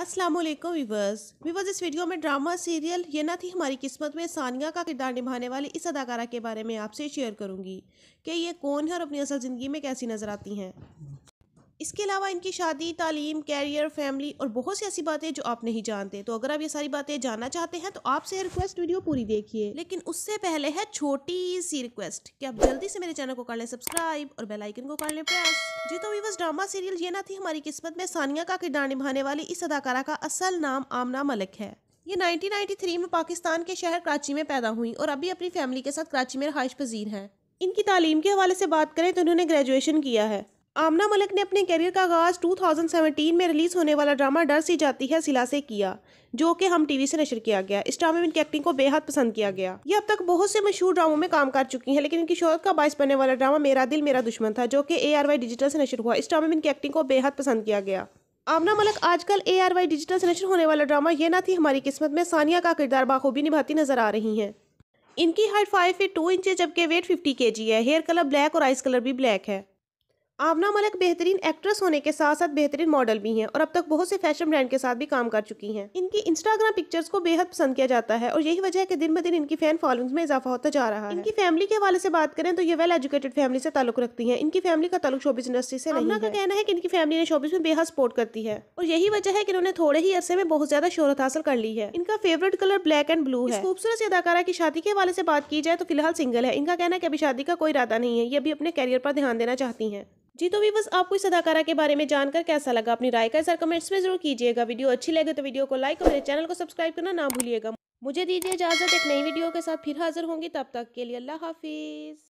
Aslam viewers viewers इस video में drama serial ये ना थी हमारी किस्मत में सानिया का किरदार निभाने वाली इस अदाकारा के बारे में आपसे शेयर करूंगी कि ये कौन है और अपनी असल ज़िंदगी में कैसी नज़र आती हैं इसके अलावा इनकी शादी तालीम कैरियर फैमिली और बहुत सी ऐसी बातें जो आप नहीं जानते तो अगर आप ये सारी बातें जानना चाहते हैं तो आपसे रिक्वेस्ट वीडियो पूरी देखिए लेकिन उससे पहले है छोटी सी रिक्वेस्ट कि आप जल्दी से मेरे चैनल को कर लें सब्सक्राइब और बेलाइकन को कर लें प्रेस जी तो वीवर्स ड्रामा सीरियल ये ना थी हमारी किस्मत में सानिया का किरदार निभाने वाली इस अदाकारा का असल नाम आमना मलिक है ये 1993 में पाकिस्तान के शहर कराची में पैदा हुई और अभी अपनी फैमिली के साथ कराची में रहाइश पजीर हैं इनकी तालीम के हवाले से बात करें तो इन्होंने ग्रेजुएशन किया है आमना मलिक ने अपने करियर का आगाज 2017 में रिलीज होने वाला ड्रामा डर सी जाती है सिला से किया जो कि हम टीवी से नशर किया गया इस ड्रामे में इनकी एक्टिंग को बेहद पसंद किया गया ये अब तक बहुत से मशहूर ड्रामों में काम कर चुकी हैं लेकिन इनकी शोहरत का बायस बनने वाला ड्रामा मेरा दिल मेरा दुश्मन था जो कि ए डिजिटल से नशर हुआ इस ड्रामे में इनकी एक्टिंग को बेहद पसंद किया गया आमना मलक आजकल ए आर वाई डिजिटल से नशर होने वाला ड्रामा ये ना थी हमारी किस्मत में सानिया का किरदार बाखूबी निभाती नजर आ रही हैं इनकी height five feet two inch जबकि वेट फिफ्टी के जी है हेयर कलर ब्लैक और आइस कलर भी ब्लैक है आवना मलक बेहतरीन एक्ट्रेस होने के साथ साथ बेहतरीन मॉडल भी हैं और अब तक बहुत से फैशन ब्रांड के साथ भी काम कर चुकी हैं इनकी इंस्टाग्राम पिक्चर्स को बेहद पसंद किया जाता है और यही वजह है कि दिन ब दिन इनकी फैन फॉलोइंग्स में इजाफा होता जा रहा है इनकी फैमिली के हवाले से बात करें तो ये वेल एजुकेटेड फैमिली से ताल्लुक रखती है इनकी फैमिली का ताल्लुक शोबिस इंडस्ट्री से आमना का कहना है की इनकी फैमिली ने शोबिस में बेहद सपोर्ट करती है और यही वजह है की इन्होंने थोड़े ही अरसे में बहुत ज्यादा शोहरत हासिल कर ली है इनका favourite colour black and blue है खूबसूरत अदाकारा की शादी के हवाले से बात की जाए तो फिलहाल सिंगल है इनका कहना है की अभी शादी का कोई इरादा नहीं है ये अभी अपने कैरियर पर ध्यान देना चाहती है जी तो बस आपको इस अदाकारा के बारे में जानकर कैसा लगा अपनी राय का सर कमेंट्स में जरूर कीजिएगा वीडियो अच्छी लगे तो वीडियो को लाइक और मेरे चैनल को सब्सक्राइब करना ना भूलिएगा मुझे दीजिए इजाजत एक नई वीडियो के साथ फिर हाजिर होंगी तब तक के लिए अल्लाह हाफिज़